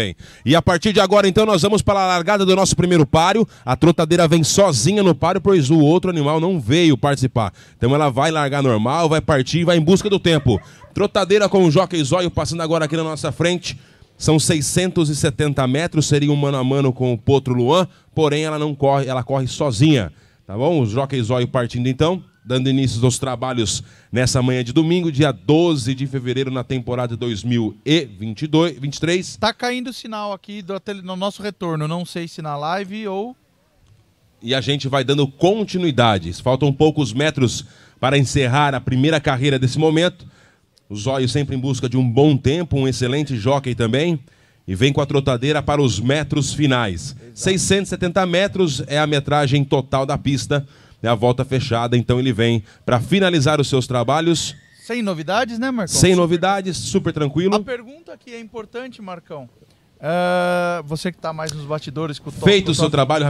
bem. E a partir de agora, então, nós vamos para a largada do nosso primeiro páreo. A trotadeira vem sozinha no páreo, pois o outro animal não veio participar. Então ela vai largar normal, vai partir e vai em busca do tempo. Trotadeira com o Jockey Zóio passando agora aqui na nossa frente. São 670 metros, seria um mano a mano com o Potro Luan, porém ela não corre, ela corre sozinha. Tá bom? O Jockey Zóio partindo então dando início aos trabalhos nessa manhã de domingo, dia 12 de fevereiro, na temporada 2023. Está caindo o sinal aqui do, no nosso retorno, não sei se na live ou. E a gente vai dando continuidades. Faltam poucos metros para encerrar a primeira carreira desse momento. O Zóio sempre em busca de um bom tempo, um excelente jockey também. E vem com a trotadeira para os metros finais. Exato. 670 metros é a metragem total da pista né, a volta fechada. Então ele vem para finalizar os seus trabalhos. Sem novidades, né, Marcão? Sem super novidades, super tranquilo. A pergunta que é importante, Marcão. Uh, você que está mais nos batidores com o Feito o seu trabalho,